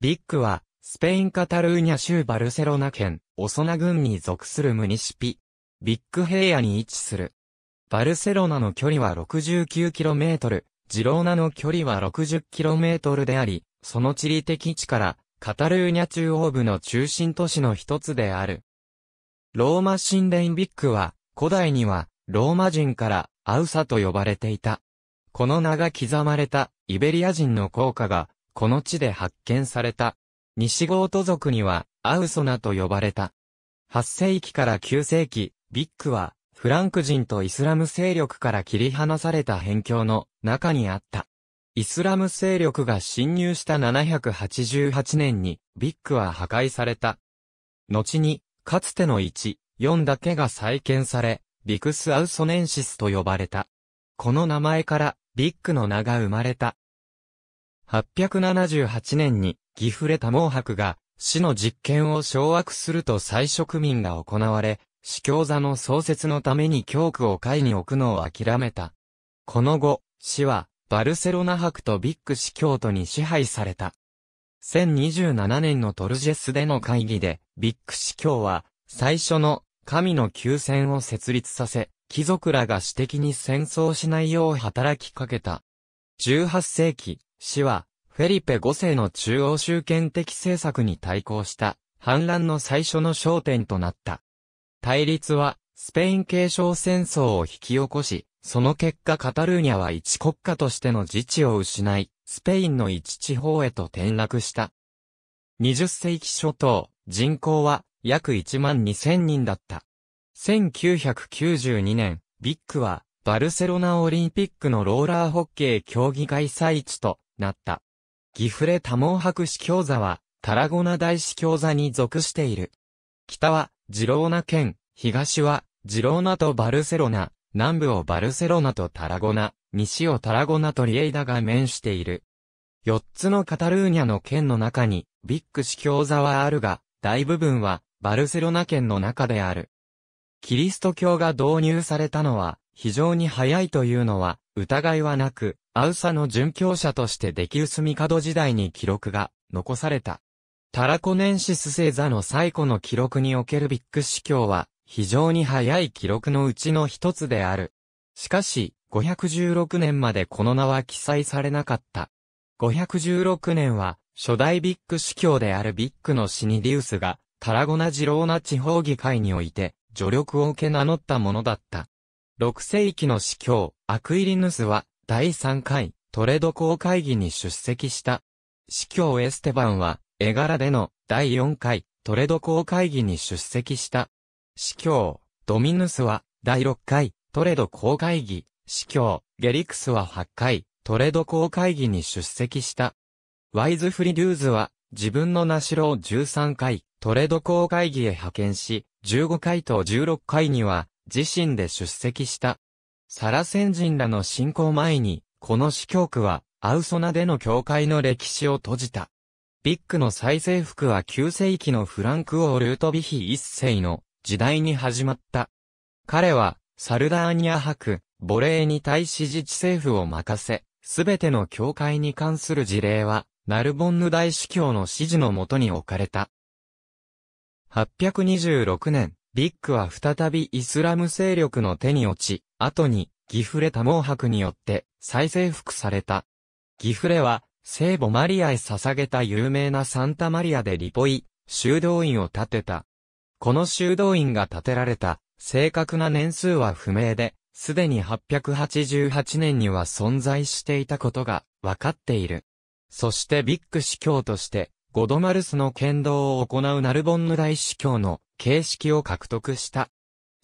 ビッグは、スペインカタルーニャ州バルセロナ県、オソナ郡に属するムニシピ。ビッグ平野に位置する。バルセロナの距離は 69km、ジローナの距離は 60km であり、その地理的地から、カタルーニャ中央部の中心都市の一つである。ローマ神殿ビッグは、古代には、ローマ人から、アウサと呼ばれていた。この名が刻まれた、イベリア人の効果が、この地で発見された。西ゴート族には、アウソナと呼ばれた。8世紀から9世紀、ビッグは、フランク人とイスラム勢力から切り離された辺境の中にあった。イスラム勢力が侵入した788年に、ビッグは破壊された。後に、かつての1、4だけが再建され、ビクスアウソネンシスと呼ばれた。この名前から、ビッグの名が生まれた。878年に、ギフレタ毛博が、死の実験を掌握すると再植民が行われ、司教座の創設のために教区を会に置くのを諦めた。この後、市は、バルセロナ博とビッグ司教徒に支配された。1027年のトルジェスでの会議で、ビッグ司教は、最初の神の休戦を設立させ、貴族らが私的に戦争しないよう働きかけた。18世紀、死は、フェリペ5世の中央集権的政策に対抗した、反乱の最初の焦点となった。対立は、スペイン継承戦争を引き起こし、その結果カタルーニャは一国家としての自治を失い、スペインの一地方へと転落した。20世紀初頭、人口は約1万2000人だった。1992年、ビッグはバルセロナオリンピックのローラーホッケー競技開催地となった。ギフレ多毛博士教座は、タラゴナ大市教座に属している。北は、ジローナ県、東は、ジローナとバルセロナ、南部をバルセロナとタラゴナ、西をタラゴナとリエイダが面している。四つのカタルーニャの県の中に、ビッグ市教座はあるが、大部分は、バルセロナ県の中である。キリスト教が導入されたのは、非常に早いというのは、疑いはなく、アウサの殉教者としてデキウス帝時代に記録が残された。タラコネンシス星座の最古の記録におけるビッグ司教は、非常に早い記録のうちの一つである。しかし、516年までこの名は記載されなかった。516年は、初代ビッグ司教であるビッグのシニディウスが、タラゴナジローナ地方議会において、助力を受け名乗ったものだった。6世紀の司教、アクイリヌスは、第3回、トレド公会議に出席した。司教エステバンは、絵柄での、第4回、トレド公会議に出席した。司教、ドミヌスは、第6回、トレド公会議、司教、ゲリクスは8回、トレド公会議に出席した。ワイズフリデューズは、自分の名ロを13回、トレド公会議へ派遣し、15回と16回には、自身で出席した。サラ先人らの信仰前に、この司教区は、アウソナでの教会の歴史を閉じた。ビッグの再生服は9世紀のフランク王ルートビヒ一世の時代に始まった。彼は、サルダーニアボレーに対し自治政府を任せ、すべての教会に関する事例は、ナルボンヌ大司教の指示のもとに置かれた。826年、ビッグは再びイスラム勢力の手に落ち、後にギフレ多毛白によって再征服された。ギフレは聖母マリアへ捧げた有名なサンタマリアでリポイ、修道院を建てた。この修道院が建てられた正確な年数は不明で、すでに888年には存在していたことが分かっている。そしてビッグ司教としてゴドマルスの剣道を行うナルボンヌ大司教の形式を獲得した。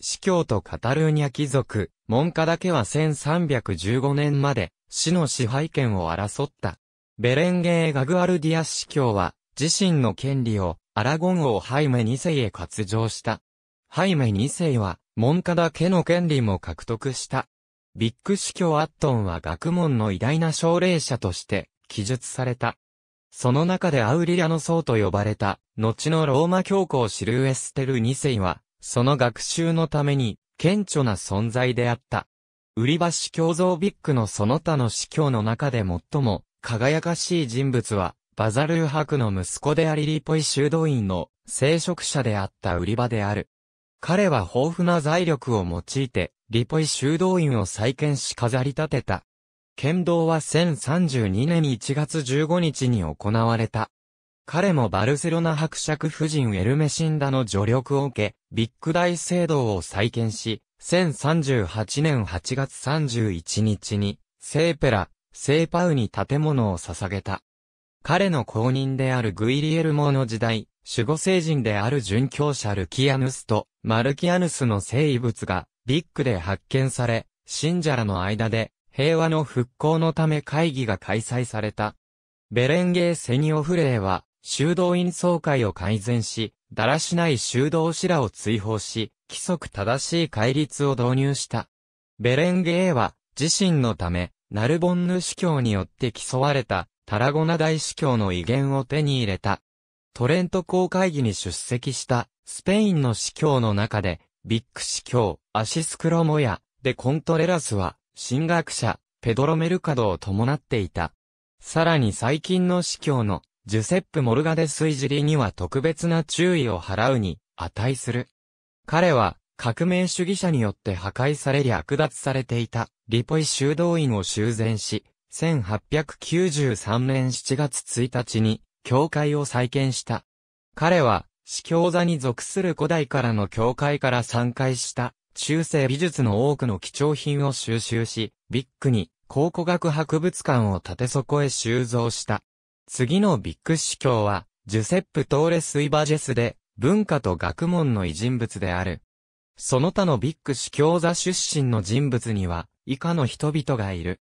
司教とカタルーニャ貴族、門下だけは1315年まで、死の支配権を争った。ベレンゲー・ガグアルディア司教は、自身の権利を、アラゴン王ハイメ2世へ割譲した。ハイメ2世は、門下だけの権利も獲得した。ビッグ司教アットンは学問の偉大な奨励者として、記述された。その中でアウリアの僧と呼ばれた、後のローマ教皇シルエステル2世は、その学習のために、顕著な存在であった。売り橋教像ビックのその他の司教の中で最も輝かしい人物は、バザルー博の息子でありリポイ修道院の聖職者であった売り場である。彼は豊富な財力を用いて、リポイ修道院を再建し飾り立てた。剣道は1032年1月15日に行われた。彼もバルセロナ伯爵夫人エルメシンダの助力を受け、ビッグ大聖堂を再建し、1038年8月31日に、セーペラ、セーパウに建物を捧げた。彼の後任であるグイリエルモの時代、守護聖人である殉教者ルキアヌスとマルキアヌスの聖遺物がビッグで発見され、信者らの間で平和の復興のため会議が開催された。ベレンゲー・セニオフレーは、修道院総会を改善し、だらしない修道士らを追放し、規則正しい戒律を導入した。ベレンゲーは、自身のため、ナルボンヌ司教によって競われた、タラゴナ大司教の威厳を手に入れた。トレント公会議に出席した、スペインの司教の中で、ビッグ司教、アシスクロモや、デコントレラスは、神学者、ペドロ・メルカドを伴っていた。さらに最近の司教のジュセップ・モルガデス・イジリには特別な注意を払うに値する。彼は革命主義者によって破壊され略奪されていたリポイ修道院を修繕し、1893年7月1日に教会を再建した。彼は司教座に属する古代からの教会から参開した中世美術の多くの貴重品を収集し、ビッグに考古学博物館を建てそこへ収蔵した。次のビッグ司教は、ジュセップ・トーレス・イバジェスで、文化と学問の偉人物である。その他のビッグ司教座出身の人物には、以下の人々がいる。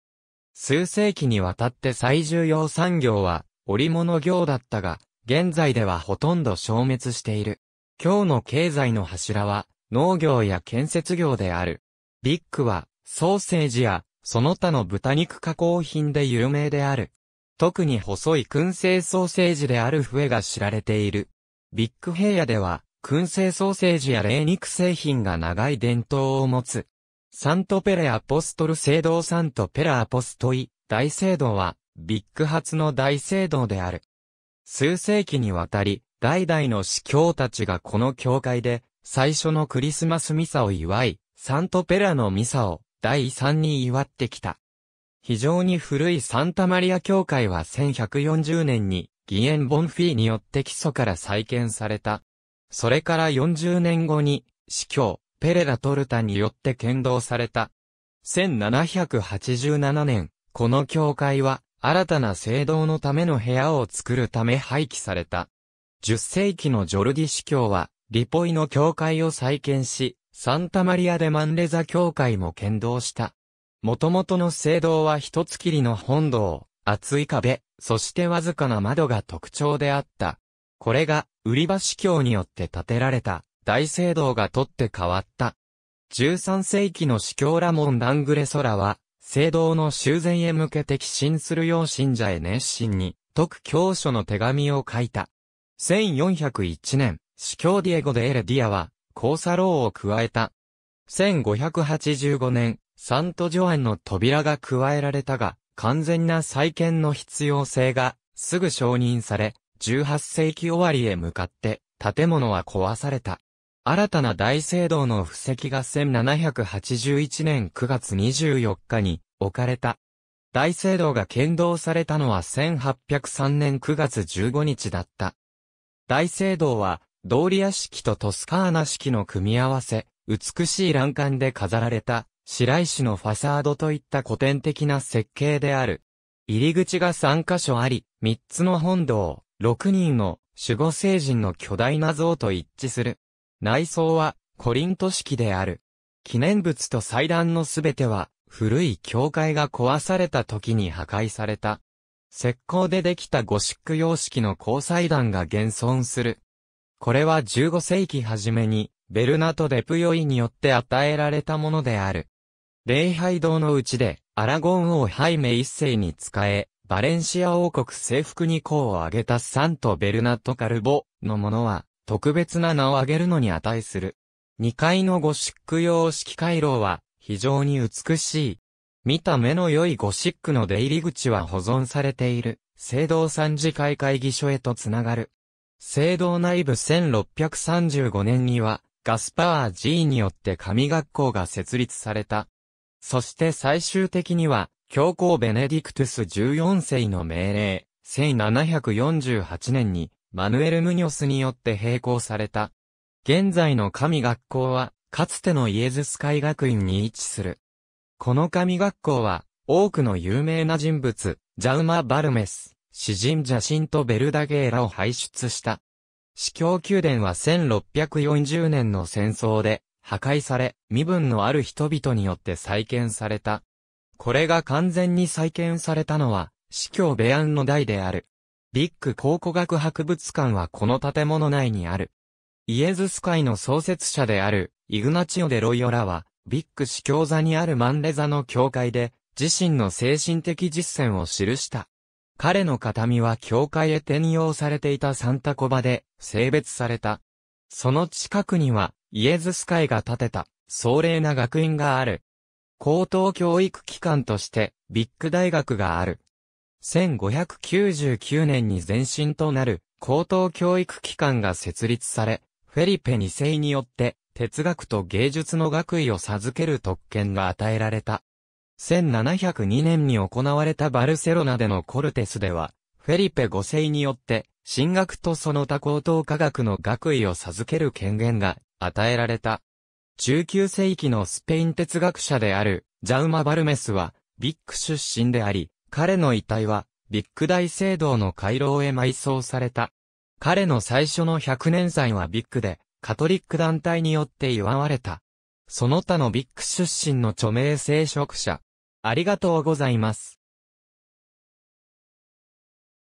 数世紀にわたって最重要産業は、織物業だったが、現在ではほとんど消滅している。今日の経済の柱は、農業や建設業である。ビッグは、ソーセージや、その他の豚肉加工品で有名である。特に細い燻製ソーセージである笛が知られている。ビッグ平野では、燻製ソーセージや霊肉製品が長い伝統を持つ。サントペレアポストル聖堂サントペラアポストイ、大聖堂は、ビッグ発の大聖堂である。数世紀にわたり、代々の司教たちがこの教会で、最初のクリスマスミサを祝い、サントペラのミサを第3に祝ってきた。非常に古いサンタマリア教会は1140年に、ギエン・ボンフィーによって基礎から再建された。それから40年後に、司教、ペレラ・トルタによって剣道された。1787年、この教会は、新たな聖堂のための部屋を作るため廃棄された。10世紀のジョルディ司教は、リポイの教会を再建し、サンタマリア・デ・マンレザ教会も建道した。元々の聖堂は一つきりの本堂、厚い壁、そしてわずかな窓が特徴であった。これが、売り場司教によって建てられた、大聖堂が取って変わった。13世紀の司教ラモン・ダングレソラは、聖堂の修繕へ向けて寄進するよう信者へ熱心に、特教書の手紙を書いた。1401年、司教ディエゴ・デ・エレディアは、コーサローを加えた。1585年、サント・ジョアンの扉が加えられたが、完全な再建の必要性が、すぐ承認され、18世紀終わりへ向かって、建物は壊された。新たな大聖堂の布石が1781年9月24日に置かれた。大聖堂が建造されたのは1803年9月15日だった。大聖堂はドーリア式とトスカーナ式の組み合わせ、美しい欄干で飾られた、白石のファサードといった古典的な設計である。入り口が3箇所あり、3つの本堂、6人の守護聖人の巨大な像と一致する。内装はコリント式である。記念物と祭壇のすべては、古い教会が壊された時に破壊された。石膏でできたゴシック様式の高祭壇が現存する。これは15世紀初めに、ベルナト・デプヨイによって与えられたものである。礼拝堂のうちで、アラゴン王ハイメ一世に仕え、バレンシア王国征服に功を挙げたサント・ベルナト・カルボのものは、特別な名を挙げるのに値する。2階のゴシック様式回廊は、非常に美しい。見た目の良いゴシックの出入り口は保存されている、聖堂三次会会議所へとつながる。聖堂内部1635年には、ガスパー G によって神学校が設立された。そして最終的には、教皇ベネディクトゥス14世の命令、1748年に、マヌエル・ムニョスによって並行された。現在の神学校は、かつてのイエズス会学院に位置する。この神学校は、多くの有名な人物、ジャウマ・バルメス、詩人ジャシント・ベルダゲーラを輩出した。司教宮殿は1640年の戦争で破壊され、身分のある人々によって再建された。これが完全に再建されたのは、司教ベアンの代である。ビッグ考古学博物館はこの建物内にある。イエズス会の創設者である、イグナチオ・デロイオラは、ビッグ司教座にあるマンレ座の教会で、自身の精神的実践を記した。彼の形見は教会へ転用されていたサンタコバで性別された。その近くにはイエズス会が建てた壮麗な学院がある。高等教育機関としてビッグ大学がある。1599年に前身となる高等教育機関が設立され、フェリペ2世によって哲学と芸術の学位を授ける特権が与えられた。1702年に行われたバルセロナでのコルテスでは、フェリペ5世によって、進学とその他高等科学の学位を授ける権限が与えられた。19世紀のスペイン哲学者である、ジャウマ・バルメスは、ビッグ出身であり、彼の遺体は、ビッグ大聖堂の回廊へ埋葬された。彼の最初の100年祭はビッグで、カトリック団体によって祝われた。その他のビッグ出身の著名聖職者、ありがとうございます。